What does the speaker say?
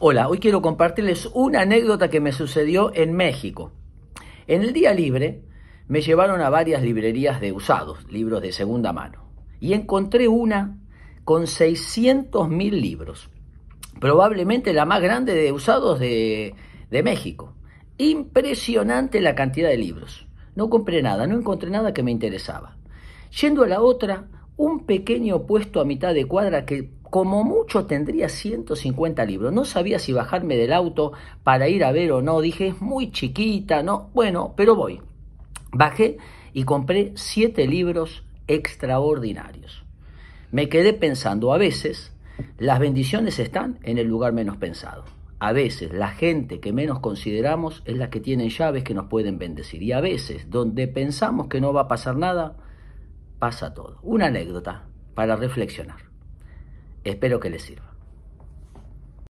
Hola, hoy quiero compartirles una anécdota que me sucedió en México. En el día libre me llevaron a varias librerías de usados, libros de segunda mano, y encontré una con 600.000 libros, probablemente la más grande de usados de, de México. Impresionante la cantidad de libros. No compré nada, no encontré nada que me interesaba. Yendo a la otra, un pequeño puesto a mitad de cuadra que como mucho tendría 150 libros. No sabía si bajarme del auto para ir a ver o no. Dije, es muy chiquita, ¿no? Bueno, pero voy. Bajé y compré siete libros extraordinarios. Me quedé pensando, a veces las bendiciones están en el lugar menos pensado. A veces la gente que menos consideramos es la que tiene llaves que nos pueden bendecir. Y a veces donde pensamos que no va a pasar nada, pasa todo. Una anécdota para reflexionar. Espero que les sirva.